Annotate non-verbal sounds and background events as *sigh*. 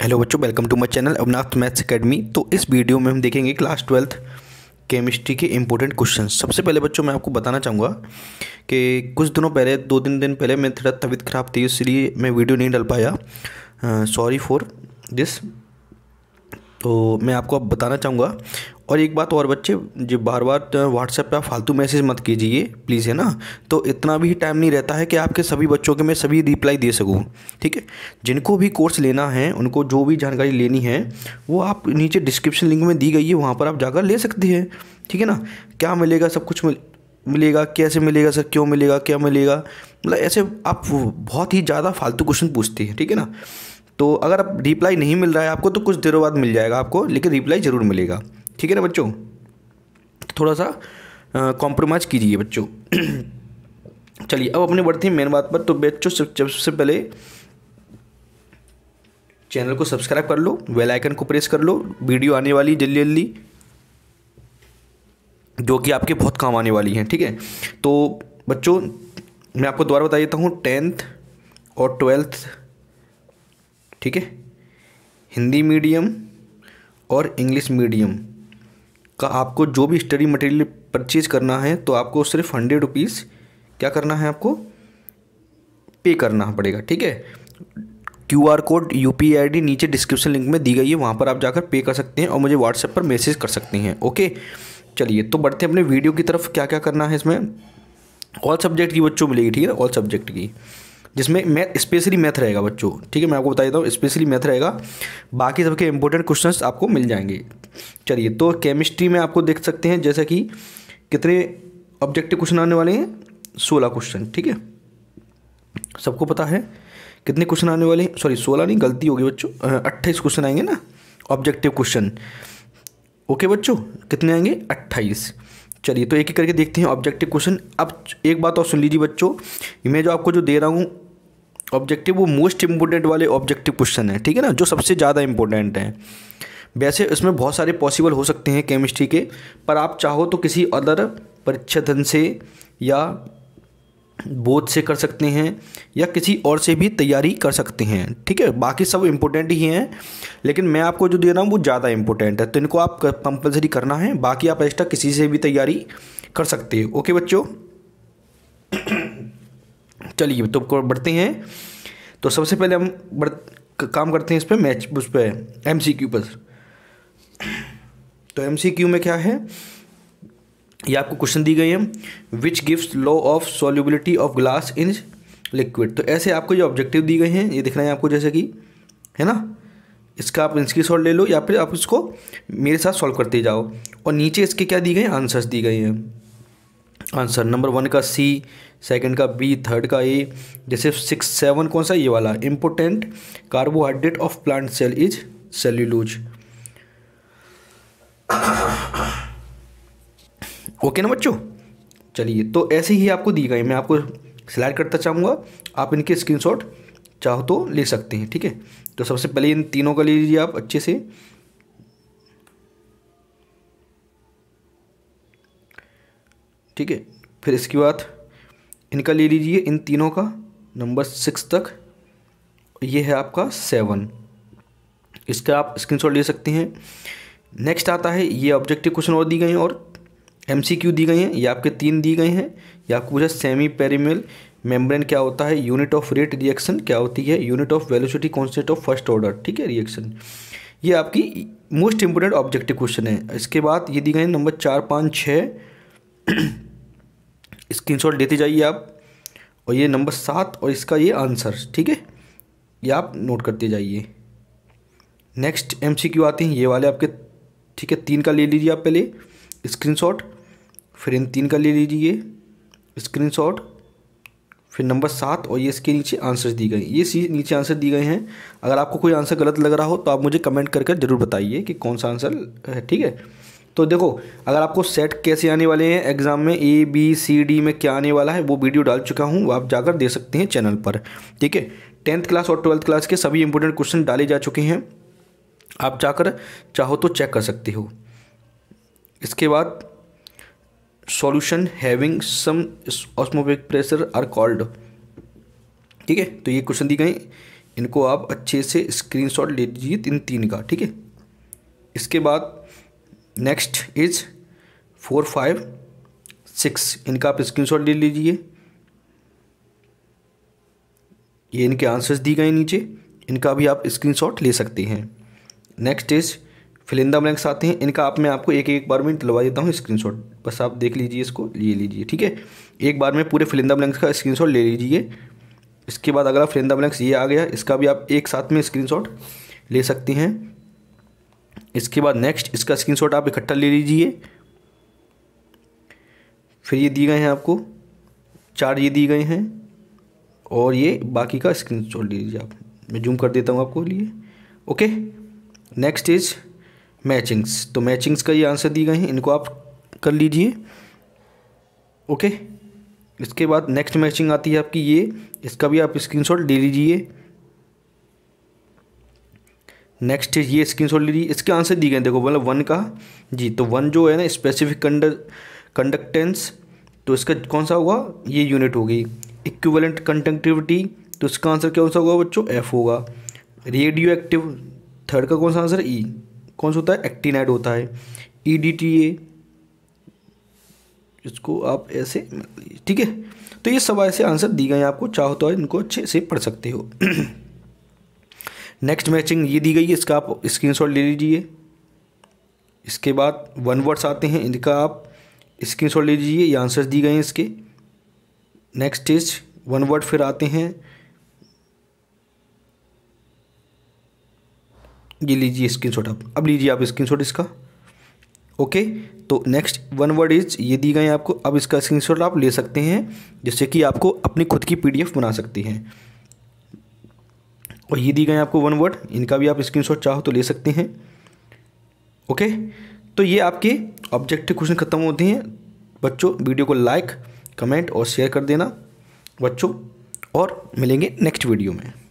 Hello बच्चों welcome to my channel Avnath maths academy तो इस वीडियो में हम देखेंगे क्लास ट्वेल्थ केमिस्ट्री के इंपॉर्टेंट क्वेश्चन सबसे पहले बच्चों मैं आपको बताना चाहूँगा कि कुछ दिनों पहले दो दिन दिन पहले मैं थोड़ा तबीयत ख़राब थी इसलिए मैं वीडियो नहीं डाल पाया सॉरी फॉर दिस तो मैं आपको अब बताना चाहूँगा और एक बात और बच्चे जो बार बार व्हाट्सएप तो पे आप फालतू मैसेज मत कीजिए प्लीज़ है ना तो इतना भी टाइम नहीं रहता है कि आपके सभी बच्चों के मैं सभी रिप्लाई दे सकूँ ठीक है जिनको भी कोर्स लेना है उनको जो भी जानकारी लेनी है वो आप नीचे डिस्क्रिप्शन लिंक में दी गई है वहाँ पर आप जाकर ले सकते हैं ठीक है ना क्या मिलेगा सब कुछ मिल मिलेगा कैसे मिलेगा सर क्यों मिलेगा क्या मिलेगा मतलब ऐसे आप बहुत ही ज़्यादा फालतू क्वेश्चन पूछते हैं ठीक है ना तो अगर आप रिप्लाई नहीं मिल रहा है आपको तो कुछ देरों बाद मिल जाएगा आपको लेकिन रिप्लाई ज़रूर मिलेगा ठीक है ना बच्चों थोड़ा सा कॉम्प्रोमाइज़ कीजिए बच्चों *clears throat* चलिए अब अपने बढ़ते हैं मेन बात पर तो बच्चों सबसे पहले चैनल को सब्सक्राइब कर लो वेल आइकन को प्रेस कर लो वीडियो आने वाली जल्दी जल्दी जो कि आपके बहुत काम आने वाली हैं ठीक है तो बच्चों मैं आपको दोबारा बता देता हूँ टेंथ और ट्वेल्थ ठीक है हिंदी मीडियम और इंग्लिश मीडियम का आपको जो भी स्टडी मटेरियल परचेज करना है तो आपको सिर्फ हंड्रेड रुपीज़ क्या करना है आपको पे करना पड़ेगा ठीक है Q R code U P I D नीचे डिस्क्रिप्शन लिंक में दी गई है वहाँ पर आप जाकर पे कर सकते हैं और मुझे व्हाट्सएप पर मैसेज कर सकते हैं ओके चलिए तो बढ़ते हैं अपने वीडियो की तरफ क्या क्या करना है इसमें ऑल सब्जेक्ट की बच्चों मिलेगी ठीक है ऑल सब्जेक्ट की जिसमें मैथ स्पेशली मैथ रहेगा बच्चों ठीक है मैं आपको बता देता हूँ स्पेशली मैथ रहेगा बाकी सबके इंपॉर्टेंट क्वेश्चन आपको मिल जाएंगे चलिए तो केमिस्ट्री में आपको देख सकते हैं जैसा कि कितने ऑब्जेक्टिव क्वेश्चन आने वाले हैं सोलह क्वेश्चन ठीक है सबको पता है कितने क्वेश्चन आने वाले हैं सॉरी सोलह नहीं गलती होगी बच्चों अट्ठाईस क्वेश्चन आएंगे ना ऑब्जेक्टिव क्वेश्चन ओके बच्चों कितने आएंगे अट्ठाईस चलिए तो एक एक करके देखते हैं ऑब्जेक्टिव क्वेश्चन अब एक बात और सुन लीजिए बच्चों मैं जो आपको जो दे रहा हूँ ऑब्जेक्टिव वो मोस्ट इंपॉर्टेंट वाले ऑब्जेक्टिव क्वेश्चन हैं ठीक है ना जो सबसे ज़्यादा इंपॉर्टेंट हैं वैसे इसमें बहुत सारे पॉसिबल हो सकते हैं केमिस्ट्री के पर आप चाहो तो किसी अदर परीक्षाधन से या बोध से कर सकते हैं या किसी और से भी तैयारी कर सकते हैं ठीक है बाकी सब इम्पोर्टेंट ही हैं लेकिन मैं आपको जो दे रहा हूँ वो ज़्यादा इम्पोर्टेंट है तो इनको आप कंपलसरी करना है बाकी आप एक्स्ट्रा किसी से भी तैयारी कर सकते हो ओके बच्चों चलिए तो बढ़ते हैं तो सबसे पहले हम बढ़ काम करते हैं इस पर मैच उस पर एम सी क्यू पर तो एम सी क्यू में क्या है ये आपको क्वेश्चन दी गई है which gives law of solubility of glass in liquid तो ऐसे आपको ये ऑब्जेक्टिव दी गए हैं ये दिख रहे हैं आपको जैसे कि है ना इसका आप सॉल्व ले लो या फिर आप इसको मेरे साथ सॉल्व करते जाओ और नीचे इसके क्या दी गए आंसर्स दी गई हैं आंसर नंबर वन का सी सेकंड का बी थर्ड का ए जैसे सिक्स सेवन कौन सा ये वाला important carbohydrate of plant cell is cellulose okay ना बच्चों चलिए तो ऐसे ही आपको दी गई मैं आपको सिलेक्ट करता चाहूँगा आप इनके स्क्रीनशॉट चाहो तो ले सकते हैं ठीक है तो सबसे पहले इन तीनों का ले लीजिए आप अच्छे से ठीक है फिर इसके बाद इनका ले लीजिए इन तीनों का नंबर सिक्स तक ये है आपका सेवन इसका आप स्क्रीनशॉट ले सकते हैं नेक्स्ट आता है ये ऑब्जेक्टिव क्वेश्चन और दी गए हैं और एम सी क्यू दी गई हैं ये आपके तीन दी गई हैं ये आपको पूछा सेमी पेरीमेल मेम्ब्रेन क्या होता है यूनिट ऑफ रेट रिएक्शन क्या होती है unit of velocity constant of first order ठीक है रिएक्शन ये आपकी मोस्ट इंपॉर्टेंट ऑब्जेक्टिव क्वेश्चन है इसके बाद ये दी गई नंबर चार पाँच छः स्क्रीनशॉट लेते जाइए आप और ये नंबर सात और इसका ये आंसर ठीक है ये आप नोट करते जाइए नेक्स्ट एमसीक्यू आते हैं ये वाले आपके ठीक है तीन का ले लीजिए आप पहले स्क्रीनशॉट फिर इन तीन का ले लीजिए स्क्रीनशॉट फिर नंबर सात और ये इसके नीचे आंसर्स दी गए ये सी नीचे आंसर दिए गए हैं अगर आपको कोई आंसर गलत लग रहा हो तो आप मुझे कमेंट करके ज़रूर बताइए कि कौन सा आंसर है ठीक है तो देखो अगर आपको सेट कैसे आने वाले हैं एग्ज़ाम में ए बी सी डी में क्या आने वाला है वो वीडियो डाल चुका हूँ वो आप जाकर दे सकते हैं चैनल पर ठीक है टेंथ क्लास और ट्वेल्थ क्लास के सभी इंपॉर्टेंट क्वेश्चन डाले जा चुके हैं आप जाकर चाहो तो चेक कर सकते हो इसके बाद solution having some osmotic pressure are called ठीक है तो ये क्वेश्चन दी गए इनको आप अच्छे से स्क्रीनशॉट ले लीजिए इन तीन का ठीक है इसके बाद next is four five six इनका आप स्क्रीनशॉट ले लीजिए ये इनके आंसर्स दी गए नीचे इनका भी आप स्क्रीनशॉट ले सकते हैं नेक्स्ट इज फिलिंदा ब्लैंक्स आते हैं इनका आप मैं आपको एक एक बार में दिलवा देता हूँ स्क्रीनशॉट बस आप देख लीजिए इसको ले लीजिए ठीक है एक बार में पूरे फिलिंदा ब्लैंक्स का स्क्रीनशॉट ले लीजिए इसके बाद अगला फिलिंदा ब्लैंक्स ये आ गया इसका भी आप एक साथ में स्क्रीनशॉट ले सकते हैं इसके बाद नेक्स्ट इसका स्क्रीनशॉट आप इकट्ठा ले लीजिए फिर ये दिए गए हैं आपको चार ये दिए गए हैं और ये बाकी का स्क्रीन शॉट ले लीजिए आप मैं जूम कर देता हूँ आपको लिए ओके नेक्स्ट इज मैचिंग्स तो मैचिंग्स का ये आंसर दिए गए हैं इनको आप कर लीजिए ओके इसके बाद नेक्स्ट मैचिंग आती है आपकी ये इसका भी आप स्क्रीनशॉट ले लीजिए नेक्स्ट है ये स्क्रीन शॉट लीजिए इसके आंसर दिए गए देखो मतलब वन का जी तो वन जो है ना स्पेसिफिक कंडक्टेंस तो इसका कौन सा होगा ये यूनिट होगी इक्विवेलेंट कंडक्टिविटी तो इसका आंसर कौन सा होगा बच्चों एफ होगा रेडियो एक्टिव थर्ड का कौन सा आंसर ई e। कौन सा होता है एक्टिनाइट होता है ई डी टी ए इसको आप ऐसे ठीक है तो ये सब ऐसे आंसर दिए गए हैं आपको चाहो तो इनको अच्छे से पढ़ सकते हो *clears throat* नेक्स्ट मैचिंग ये दी गई है इसका आप स्क्रीनशॉट ले लीजिए इसके बाद वन वर्ड्स आते हैं इनका आप स्क्रीनशॉट ले लीजिए ये आंसर्स दी गए हैं इसके नेक्स्ट इज वन वर्ड फिर आते हैं ये लीजिए स्क्रीनशॉट आप अब लीजिए आप स्क्रीनशॉट इसका ओके तो नेक्स्ट वन वर्ड इज ये दी गए हैं आपको अब इसका स्क्रीनशॉट आप ले सकते हैं जिससे कि आपको अपनी खुद की पीडीएफ बना सकती हैं और ये दी गए आपको वन वर्ड इनका भी आप स्क्रीनशॉट चाहो तो ले सकते हैं ओके तो ये आपके ऑब्जेक्टिव क्वेश्चन खत्म होते हैं बच्चों वीडियो को लाइक कमेंट और शेयर कर देना बच्चों और मिलेंगे नेक्स्ट वीडियो में